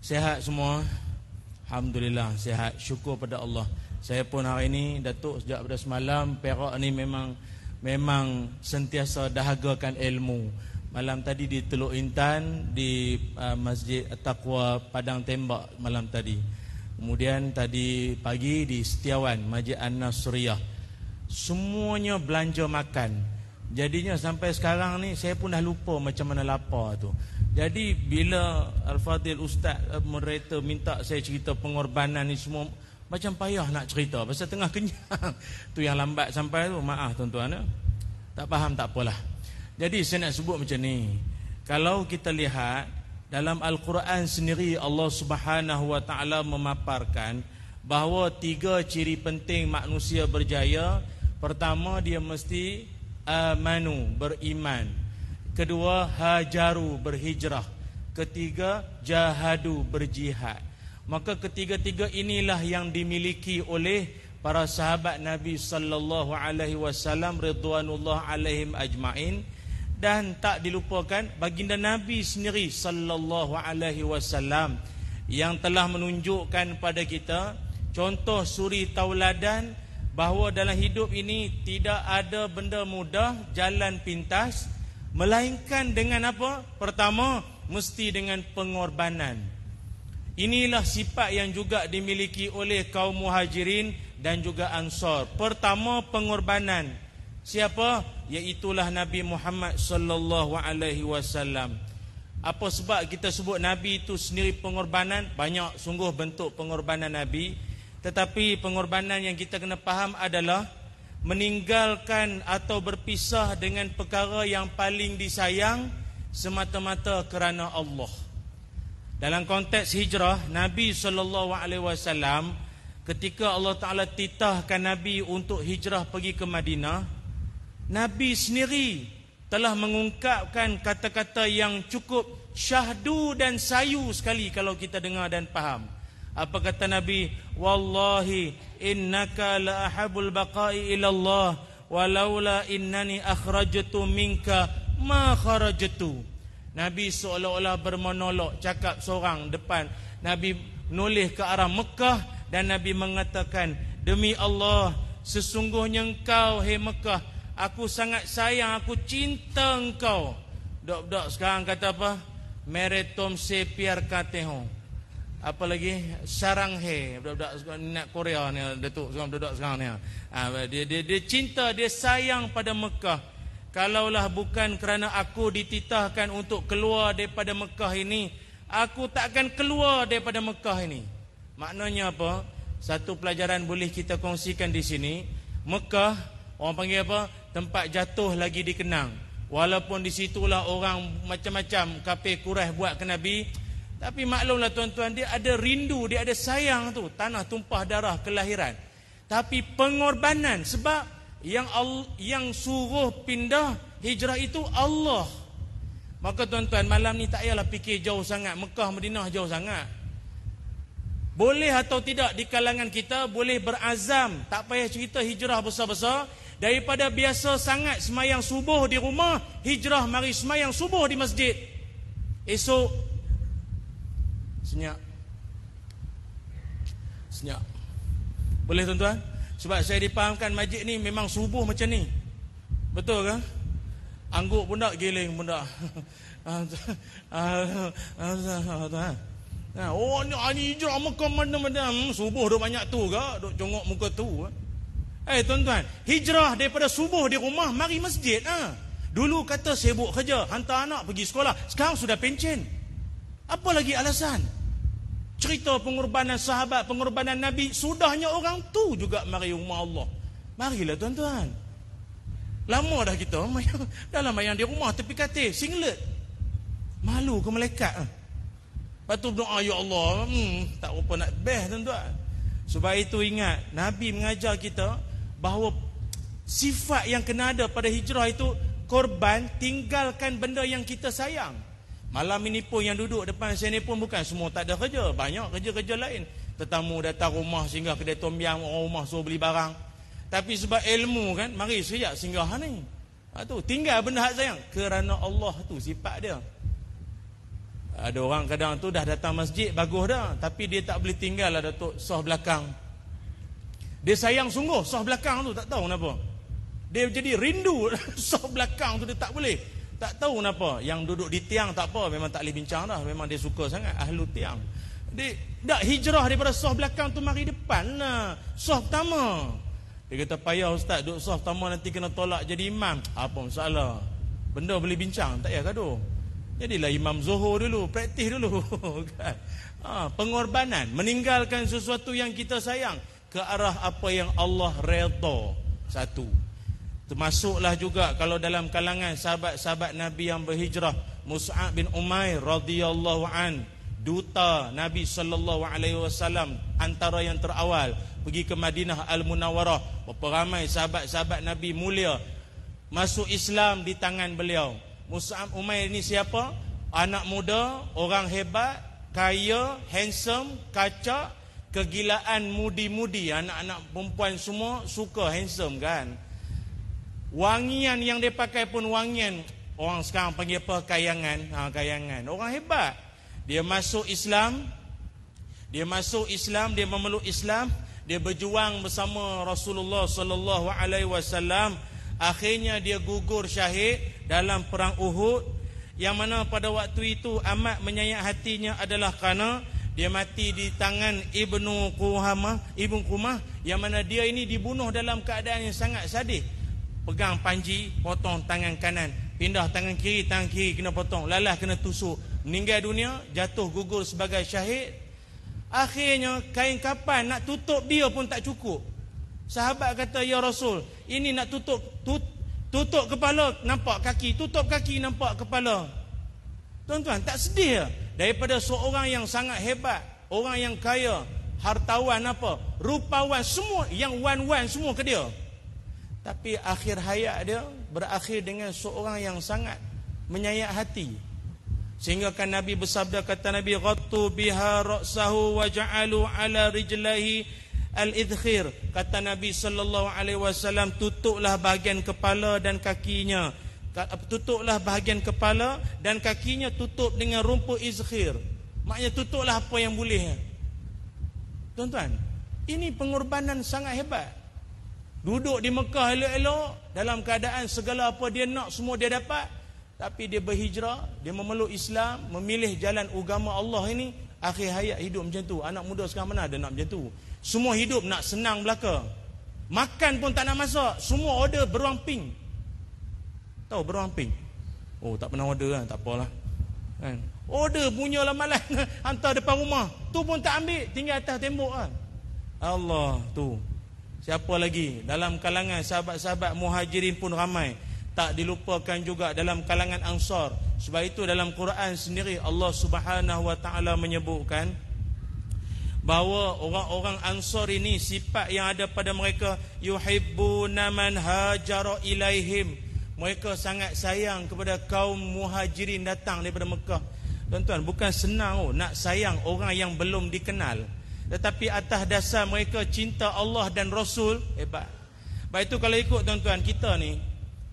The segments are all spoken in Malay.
Sehat semua Alhamdulillah sehat Syukur pada Allah Saya pun hari ini Datuk sejak pada semalam Perak ni memang Memang sentiasa dahagakan ilmu Malam tadi di Teluk Intan Di uh, Masjid Taqwa Padang Tembak malam tadi Kemudian tadi pagi di Setiawan Masjid An-Nasriyah Semuanya belanja makan Jadinya sampai sekarang ni saya pun dah lupa macam mana lapar tu jadi bila Al-Fadhil Ustaz eh, mereka minta saya cerita pengorbanan ni semua macam payah nak cerita pasal tengah kenyang. tu yang lambat sampai tu. Maaf tuan-tuan. Eh. Tak faham tak apalah. Jadi saya nak sebut macam ni. Kalau kita lihat dalam Al-Quran sendiri Allah Subhanahu Wa Taala memaparkan bahawa tiga ciri penting manusia berjaya. Pertama dia mesti amanu eh, beriman. Kedua hajaru berhijrah Ketiga jahadu berjihad Maka ketiga-tiga inilah yang dimiliki oleh Para sahabat Nabi sallallahu alaihi wasallam ridwanullah alaihim ajmain dan tak dilupakan baginda Nabi sendiri sallallahu alaihi wasallam yang telah menunjukkan pada kita contoh suri tauladan bahawa dalam hidup ini tidak ada benda mudah jalan pintas Melainkan dengan apa? Pertama, mesti dengan pengorbanan. Inilah sifat yang juga dimiliki oleh kaum muhajirin dan juga ansar. Pertama, pengorbanan. Siapa? Iaitulah Nabi Muhammad sallallahu alaihi wasallam. Apa sebab kita sebut Nabi itu sendiri pengorbanan? Banyak sungguh bentuk pengorbanan Nabi. Tetapi pengorbanan yang kita kena faham adalah meninggalkan atau berpisah dengan perkara yang paling disayang semata-mata kerana Allah. Dalam konteks hijrah, Nabi sallallahu alaihi wasallam ketika Allah Taala titahkan Nabi untuk hijrah pergi ke Madinah, Nabi sendiri telah mengungkapkan kata-kata yang cukup syahdu dan sayu sekali kalau kita dengar dan faham. Apa kata Nabi? والله إنك لأحب baqai إلى الله ولولا إنني أخرجت منك ما خرجت Nabi seolah-olah bermonolog cakap seorang depan Nabi nulis ke arah Mekah dan Nabi mengatakan demi Allah sesungguhnya engkau hei Mekah aku sangat sayang aku cinta engkau dok dok sekarang kata apa meretom sepiar piar katehong Apalagi sarang Sarangheh budak-budak nak Korea ni Datuk sekarang budak sekarang ni ah, dia dia dia cinta dia sayang pada Mekah kalaulah bukan kerana aku dititahkan untuk keluar daripada Mekah ini aku tak akan keluar daripada Mekah ini maknanya apa satu pelajaran boleh kita kongsikan di sini Mekah orang panggil apa tempat jatuh lagi dikenang walaupun di situlah orang macam-macam kafir kurah buat ke Nabi tapi maklumlah tuan-tuan dia ada rindu, dia ada sayang tu tanah tumpah darah kelahiran. Tapi pengorbanan sebab yang yang suruh pindah hijrah itu Allah. Maka tuan-tuan malam ni tak payahlah fikir jauh sangat Mekah Madinah jauh sangat. Boleh atau tidak di kalangan kita boleh berazam tak payah cerita hijrah besar-besar daripada biasa sangat semayang subuh di rumah hijrah mari semayang subuh di masjid. Esok Senyap. Senyap. Boleh tuan-tuan? Sebab saya dipahamkan masjid ni memang subuh macam ni. Betul ke? Angguk pun tak, giling pun tak. Ah, oh ni ani hijrah Mekah mana-mana hmm, subuh dah banyak tu ke Duk congok muka tu eh tuan-tuan hijrah daripada subuh di rumah mari masjid ha? dulu kata sibuk kerja hantar anak pergi sekolah sekarang sudah pencen apa lagi alasan cerita pengorbanan sahabat, pengorbanan Nabi, sudahnya orang tu juga mari rumah Allah. Marilah tuan-tuan. Lama dah kita dalam mayang di rumah tepi katil, singlet. Malu ke malaikat? Ah. Lepas tu berdoa, Ya Allah, hmm, tak rupa nak beh tuan-tuan. Sebab itu ingat, Nabi mengajar kita bahawa sifat yang kena ada pada hijrah itu, korban tinggalkan benda yang kita sayang. Malam ini pun yang duduk depan saya ni pun bukan semua tak ada kerja. Banyak kerja-kerja lain. Tetamu datang rumah sehingga kedai tom yam, orang rumah suruh beli barang. Tapi sebab ilmu kan, mari sekejap singgah ni. Ha, tu, tinggal benda hak sayang. Kerana Allah tu sifat dia. Ada orang kadang tu dah datang masjid, bagus dah. Tapi dia tak boleh tinggal lah Datuk Soh belakang. Dia sayang sungguh Soh belakang tu, tak tahu kenapa. Dia jadi rindu Soh belakang tu, dia tak boleh. Tak tahu kenapa Yang duduk di tiang tak apa Memang tak boleh bincang dah Memang dia suka sangat Ahlu tiang Dia tak hijrah daripada soh belakang tu Mari depan lah Soh pertama Dia kata payah ustaz Duduk soh pertama nanti kena tolak jadi imam Apa masalah Benda boleh bincang Tak payah gaduh Jadilah imam zuhur dulu Praktis dulu kan? ha, Pengorbanan Meninggalkan sesuatu yang kita sayang Ke arah apa yang Allah reda Satu Termasuklah juga kalau dalam kalangan sahabat-sahabat Nabi yang berhijrah Mus'ab bin Umair radhiyallahu an duta Nabi sallallahu alaihi wasallam antara yang terawal pergi ke Madinah Al Munawarah berapa ramai sahabat-sahabat Nabi mulia masuk Islam di tangan beliau Mus'ab Umair ni siapa anak muda orang hebat kaya handsome kaca kegilaan mudi-mudi anak-anak perempuan semua suka handsome kan Wangian yang dia pakai pun wangian Orang sekarang panggil apa? Kayangan ha, kayangan. Orang hebat Dia masuk Islam Dia masuk Islam, dia memeluk Islam Dia berjuang bersama Rasulullah SAW. Akhirnya dia gugur syahid dalam perang Uhud Yang mana pada waktu itu amat menyayat hatinya adalah kerana Dia mati di tangan Ibnu Kuhamah, Ibn Kumah Yang mana dia ini dibunuh dalam keadaan yang sangat sadis pegang panji potong tangan kanan pindah tangan kiri tangan kiri kena potong lalah kena tusuk meninggal dunia jatuh gugur sebagai syahid akhirnya kain kapan nak tutup dia pun tak cukup sahabat kata ya rasul ini nak tutup tut, tutup kepala nampak kaki tutup kaki nampak kepala tuan-tuan tak sedih ya? daripada seorang yang sangat hebat orang yang kaya hartawan apa rupawan semua yang wan-wan semua ke dia tapi akhir hayat dia berakhir dengan seorang yang sangat menyayat hati. Sehingga kan Nabi bersabda kata Nabi ghattu biha ra'sahu wa ja'alu ala rijlahi al-idkhir. Kata Nabi sallallahu alaihi wasallam tutuplah bahagian kepala dan kakinya. Tutuplah bahagian kepala dan kakinya tutup dengan rumput izkhir. Maknanya tutuplah apa yang boleh. Tuan-tuan, ini pengorbanan sangat hebat. Duduk di Mekah elok-elok dalam keadaan segala apa dia nak semua dia dapat. Tapi dia berhijrah, dia memeluk Islam, memilih jalan agama Allah ini. Akhir hayat hidup macam tu. Anak muda sekarang mana ada nak macam tu. Semua hidup nak senang belaka. Makan pun tak nak masak. Semua order beruang pink. Tahu beruang pink? Oh tak pernah order kan? Tak apalah. Kan? Order punya lah malam. Hantar depan rumah. Tu pun tak ambil. Tinggal atas tembok kan? Allah tu. Siapa lagi? Dalam kalangan sahabat-sahabat muhajirin pun ramai. Tak dilupakan juga dalam kalangan ansar. Sebab itu dalam Quran sendiri Allah subhanahu wa ta'ala menyebutkan bahawa orang-orang ansar ini sifat yang ada pada mereka yuhibbu naman hajara ilaihim mereka sangat sayang kepada kaum muhajirin datang daripada Mekah tuan-tuan bukan senang oh, nak sayang orang yang belum dikenal tetapi atas dasar mereka cinta Allah dan Rasul Hebat Baik itu kalau ikut tuan-tuan kita ni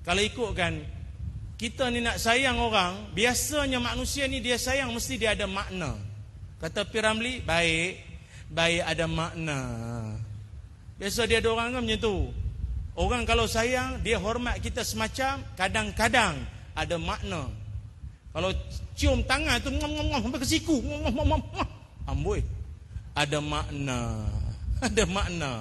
Kalau ikut kan Kita ni nak sayang orang Biasanya manusia ni dia sayang mesti dia ada makna Kata Piramli Baik Baik ada makna Biasa dia ada orang kan macam tu Orang kalau sayang Dia hormat kita semacam Kadang-kadang ada makna kalau cium tangan tu ngom ngom ngom sampai ke siku ngom ngom ngom amboi ada makna ada makna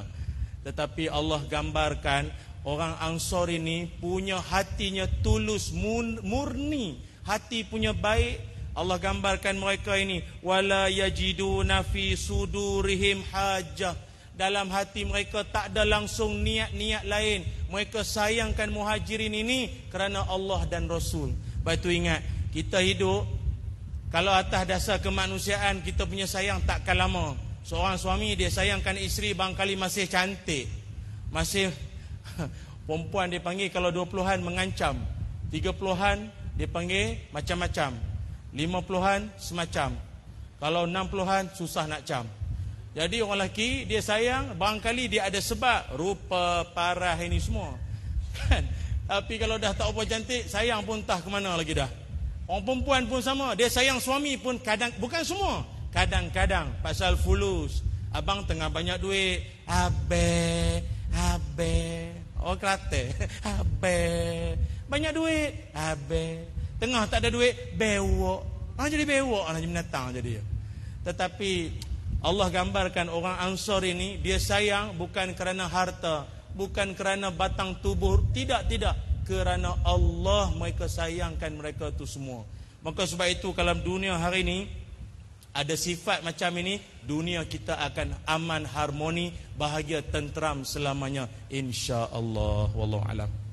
tetapi Allah gambarkan orang ansor ini punya hatinya tulus murni hati punya baik Allah gambarkan mereka ini wala yajiduna fi sudurihim hajah dalam hati mereka tak ada langsung niat-niat lain mereka sayangkan muhajirin ini kerana Allah dan Rasul baik tu ingat kita hidup kalau atas dasar kemanusiaan kita punya sayang takkan lama Seorang suami dia sayangkan isteri bangkali masih cantik. Masih perempuan dia panggil kalau 20-an mengancam. 30-an dia panggil macam-macam. 50-an semacam. Kalau 60-an susah nak cam. Jadi orang lelaki dia sayang bangkali dia ada sebab rupa parah ini semua. Kan? Tapi kalau dah tak apa cantik sayang pun tak ke mana lagi dah. Orang perempuan pun sama, dia sayang suami pun kadang bukan semua. Kadang-kadang pasal fulus Abang tengah banyak duit Habe, habe Oh kerate, habe Banyak duit, habe Tengah tak ada duit, bewok ah, Jadi bewok lah jadi menatang jadi Tetapi Allah gambarkan orang ansur ini Dia sayang bukan kerana harta Bukan kerana batang tubuh Tidak, tidak Kerana Allah mereka sayangkan mereka itu semua Maka sebab itu kalau dunia hari ini ada sifat macam ini dunia kita akan aman harmoni bahagia tenteram selamanya insyaallah wallahu alam